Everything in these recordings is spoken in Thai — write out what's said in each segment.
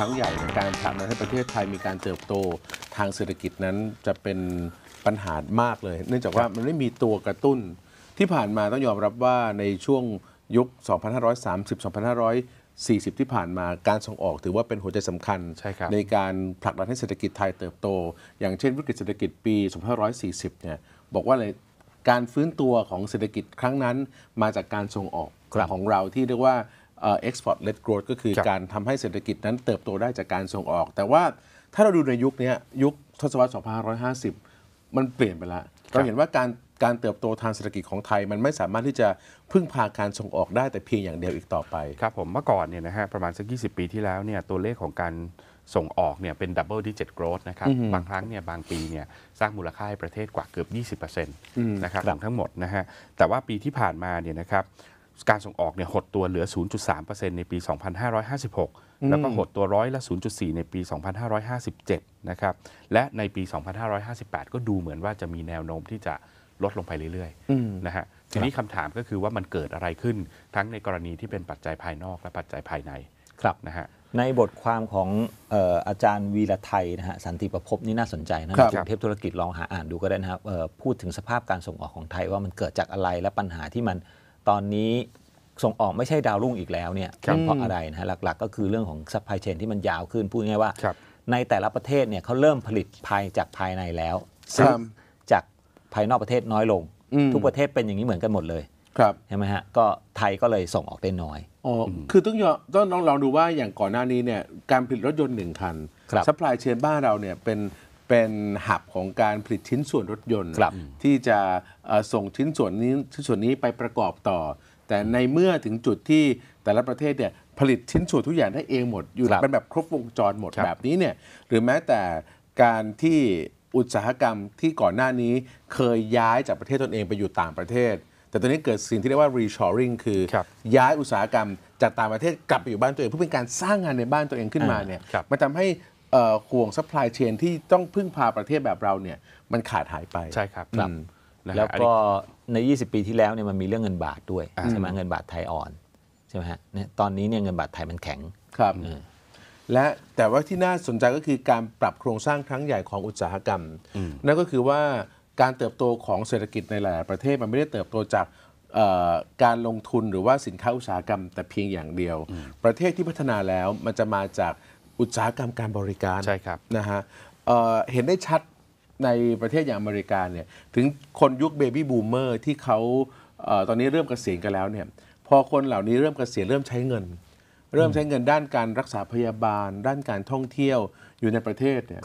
ครั้งใหญ่ในการผลักดันให้ประเทศไทยมีการเติบโตทางเศรษฐกิจนั้นจะเป็นปัญหามากเลย เนื่องจากว่ามันไม่มีตัวกระตุ้นที่ผ่านมาต้องยอมรับว่าในช่วงยุค 2530 2 5 40 ที่ผ่านมาการส่งออกถือว่าเป็นหัวใจสำคัญใในการผลักดันให้เศรษฐกิจไทยเติบโต อย่างเช่นวิกฤตเศรษฐกิจปี 2540 เนี่ยบอกว่าอะไรการฟื้นตัวของเศรษฐกิจครั้งนั้นมาจากการส่งออกของเราที่เรียกว่า export led growth ก็คือการทำให้เศรษฐกิจนั้นเติบโตได้จากการส่งออก แต่ว่าถ้าเราดูในยุคนี้ยุคทศวรรษ2550 มันเปลี่ยนไปแล้ว เราเห็นว่าการการเติบโตทางเศรษฐกิจของไทยมันไม่สามารถที่จะพึ่งพาการส่งออกได้แต่เพียงอย่างเดียวอีกต่อไป ครับผมเมื่อก่อนเนี่ยนะฮะประมาณสัก 20 ปีที่แล้วเนี่ยตัวเลขของการส่งออกเนี่ยเป็นดับเบิลดิจิตโกรดนะครับบางครั้งเนี่ยบางปีเนี่ยสร้างมูลค่าให้ประเทศกว่าเกือบ 20%นะครับรอทั้งหมดนะฮะแต่ว่าปีที่ผ่านมาเนี่ยนะครับการส่งออกเนี่ยหดตัวเหลือ 0.3%ในปี 2556 แล้วก็หดตัวร้อยละ 0.4 ในปี 2557 นะครับ และในปี 2558 ก็ดูเหมือนว่าจะมีแนวโน้มที่จะลดลงไปเรื่อยๆนะฮะทีนี้คำถามก็คือว่ามันเกิดอะไรขึ้น ทั้งในกรณีที่เป็นปัจจัยภายนอกและปัจจัยภายในครับนะฮะในบทความของอออาจารย์วีระไทยนะฮะสันติประพบนี่น่าสนใจนะครับเทพธุรกิจลองหาอ่านดูก็ได้นะครับพูดถึงสภาพการส่งออกของไทยว่ามันเกิดจากอะไรและปัญหาที่มันตอนนี้ส่งออกไม่ใช่ดาวรุ่งอีกแล้วเนี่ยเป็นเพราะอะไรนะฮะหลัก ๆ ก็คือเรื่องของซัพพลายเชนที่มันยาวขึ้น พูดง่ายว่า ในแต่ละประเทศเนี่ยเขาเริ่มผลิตภายจากภายในแล้ว ซึ่งจากภายนอกประเทศน้อยลง ทุกประเทศเป็นอย่างนี้เหมือนกันหมดเลย ครับใช่ไหมฮะก็ไทยก็เลยส่งออกได้น้อยอ๋อคือต้องต้องลองดูว่าอย่างก่อนหน้านี้เนี่ยการผลิตรถยนต์หนึ่งคันซัพพลายเชนบ้านเราเนี่ยเป็นเป็นหับของการผลิตชิ้นส่วนรถยนต์ ที่จะส่งชิ้นส่วนนี้ชิ้นส่วนนี้ไปประกอบต่อ แต่ในเมื่อถึงจุดที่แต่ละประเทศเนี่ยผลิตชิ้นส่วนทุกอย่างได้เองหมดอยู่เป็นแบบครบวงจรหมดบแบบนี้เนี่ยหรือแม้แต่การที่อุตสาหกรรมที่ก่อนหน้านี้เคยย้ายจากประเทศตนเองไปอยู่ต่างประเทศ แต่ตอนนี้เกิดสิ่งที่เรียกว่า reshoring คือคย้ายอุตสาหกรรมจากต่างประเทศกลับไปอยู่บ้านตัวเองเพื่อเป็นการสร้างงานในบ้านตัวเองขึ้นมาเนี่ยมันทำให้ห่วงซัพพลายเชนที่ต้องพึ่งพาประเทศแบบเราเนี่ยมันขาดหายไปใช่ครับครับแล้วก็ใน 20 ปีที่แล้วเนี่ยมันมีเรื่องเงินบาทด้วย ใช่ไหมเงินบาทไทยอ่อน ใช่ไหมฮะตอนนี้เนี่ยเงินบาทไทยมันแข็งครับและแต่ว่าที่น่าสนใจก็คือการปรับโครงสร้างครั้งใหญ่ของอุตสาหกรรม นั่นก็คือว่าการเติบโตของเศรษฐกิจในหลายประเทศ มันไม่ได้เติบโตจากการลงทุนหรือว่าสินค้าอุตสาหกรรม แต่เพียงอย่างเดียว ประเทศที่พัฒนาแล้วมันจะมาจากอุตสาหกรรมการบริการใช่ครับนะฮะเเห็นได้ชัดในประเทศอย่างอเมริกาเนี่ยถึงคนยุคเบบี้บูมเมอร์ที่เขาเตอนนี้เริ่มเกษียณกันแล้วเนี่ยพอคนเหล่านี้เริ่มเกษียณเริ่มใช้เงิน เริ่มใช้เงินด้านการรักษาพยาบาล ด้านการท่องเที่ยวอยู่ในประเทศเนี่ย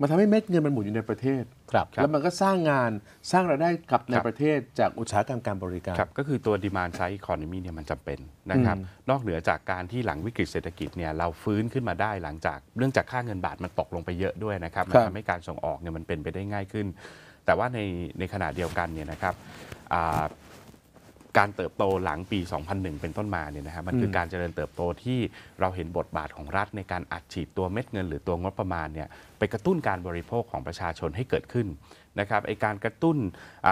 มันทำให้เม็ดเงินมันหมุนอยู่ในประเทศ ครับ แล้วมันก็สร้างงานสร้างรายได้กับในประเทศจากอุตสาหกรรมการบริการ ครับ ก็คือตัวดีมาน d side e c o n o เนี่ยมันจำเป็นนะครับ นอกเหนือจากการที่หลังวิกฤตเศรษฐกิจเนี่ยเราฟื้นขึ้นมาได้หลังจากเรื่องจากค่าเงินบาทมันตกลงไปเยอะด้วยนะครับ มันทำให้การส่งออกเนี่ยมันเป็นไปได้ง่ายขึ้น แต่ว่าในในขณะเดียวกันเนี่ยนะครับการเติบโตหลังปี 2001 เป็นต้นมาเนี่ยนะครับมันคือการเจริญเติบโตที่เราเห็นบทบาทของรัฐในการอัดฉีดตัวเม็ดเงินหรือตัวงบประมาณเนี่ยไปกระตุ้นการบริโภคของประชาชนให้เกิดขึ้นนะครับไอการกระตุ้น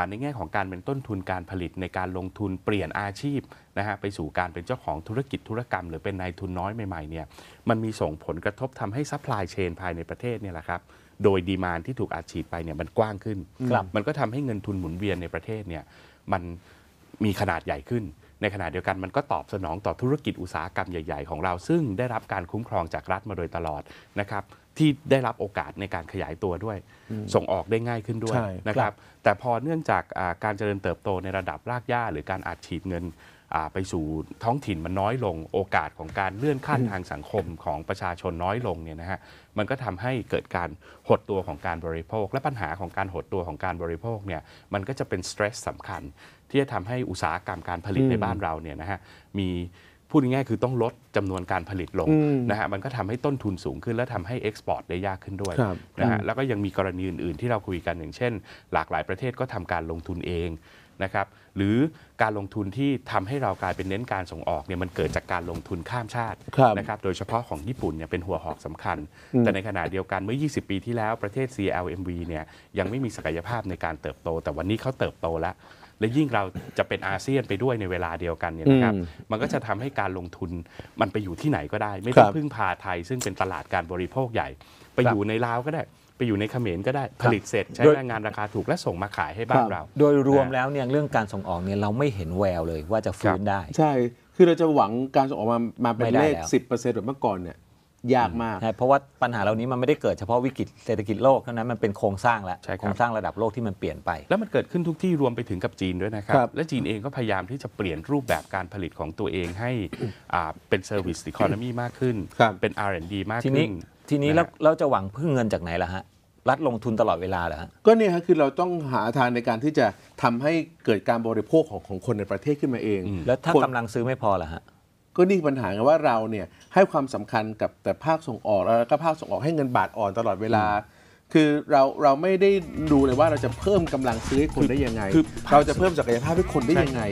ในแง่ของการเป็นต้นทุนการผลิตในการลงทุนเปลี่ยนอาชีพนะฮะไปสู่การเป็นเจ้าของธุรกิจธุรกรรมหรือเป็นนายทุนน้อยใหม่ๆเนี่ยมันมีส่งผลกระทบทำให้ซัพพลายเชนภายในประเทศเนี่ยแหละครับโดยดีมานที่ถูกอัดฉีดไปเนี่ยมันกว้างขึ้นมันก็ทำให้เงินทุนหมุนเวียนในประเทศเนี่ยมันมีขนาดใหญ่ขึ้น ในขณะเดียวกันมันก็ตอบสนองต่อธุรกิจอุตสาหกรรมใหญ่ ๆ ของเราซึ่งได้รับการคุ้มครองจากรัฐมาโดยตลอดนะครับที่ได้รับโอกาสในการขยายตัวด้วย ส่งออกได้ง่ายขึ้นด้วยนะครับแต่พอเนื่องจากการเจริญเติบโตในระดับรากหญ้าหรือการอัดฉีดเงินไปสู่ท้องถิ่นมันน้อยลงโอกาสของการเลื่อนขั้นทางสังคมของประชาชนน้อยลงเนี่ยนะฮะมันก็ทำให้เกิดการหดตัวของการบริโภค และปัญหาของการหดตัวของการบริโภคเนี่ยมันก็จะเป็นสเตรสสำคัญที่จะทำให้อุตสาหกรรมการผลิตในบ้านเราเนี่ยนะฮะมีพูดง่ายๆคือต้องลดจำนวนการผลิตลงนะฮะมันก็ทำให้ต้นทุนสูงขึ้น และทำให้เอ็กซ์พอร์ตได้ยากขึ้นด้วยนะฮะแล้วก็ยังมีกรณีอื่นๆที่เราคุยกันอย่างเช่น หลากหลายประเทศก็ทำการลงทุนเองนะครับหรือการลงทุนที่ทำให้เรากลายเป็นเน้นการส่งออกเนี่ยมันเกิดจากการลงทุนข้ามชาตินะครับโดยเฉพาะของญี่ปุ่นเนี่ยเป็นหัวหอกสำคัญ แต่ในขณะเดียวกันเมื่อ 20 ปีที่แล้วประเทศ CLMV เนี่ยยังไม่มีศักยภาพในการเติบโตแต่วันนี้เขาเติบโตแล้ว และยิ่งเราจะเป็นอาเซียนไปด้วยในเวลาเดียวกันเนี่ยนะครับมันก็จะทำให้การลงทุนมันไปอยู่ที่ไหนก็ได้ ไม่ต้องพึ่งพาไทยซึ่งเป็นตลาดการบริโภคใหญ่ไปอยู่ในลาวก็ได้ไปอยู่ในเขมรก็ได้ผลิตเสร็จ ใช้แรงงานราคาถูกและส่งมาขายให้บ้านเราโดยรวมแล้วเนี่ยเรื่องการส่งออกเนี่ยเราไม่เห็นแววเลยว่าจะฟื้นได้ ใช่คือเราจะหวังการส่งออกมามาเป็นเลขสิบต์แบบเมื่อก่อนเนี่ยยากมากเพราะว่าปัญหาเหล่านี้มันไม่ได้เกิดเฉพาะวิกฤตเศรษฐกิจโลกเท่านั้นมันเป็นโครงสร้างแล้วโครงสร้างระดับโลกที่มันเปลี่ยนไป แล้วมันเกิดขึ้นทุกที่รวมไปถึงกับจีนด้วยนะครับและจีนเองก็พยายามที่จะเปลี่ยนรูปแบบการผลิตของตัวเองให้เป็นเซอร์วิสอีโคโนมีมากขึ้นเป็น R&D มากขึ้นทีนี้แล้วเราจะหวังพึ่งเงินจากไหนล่ะฮะรัฐลงทุนตลอดเวลาเหรอฮะก็เนี่ยฮะคือเราต้องหาทางในการที่จะทำให้เกิดการบริโภคของของคนในประเทศขึ้นมาเอง แล้วถ้ากำลังซื้อไม่พอล่ะฮะก็นี่ปัญหาไงว่าเราเนี่ยให้ความสำคัญกับแต่ภาคส่งออกแล้วก็ภาคส่งออกให้เงินบาทอ่อนตลอดเวลา คือเราเราไม่ได้ดูเลยว่าเราจะเพิ่มกำลังซื้อให้คนได้ยังไง เราจะเพิ่มศักยภาพให้คนได้ยังไง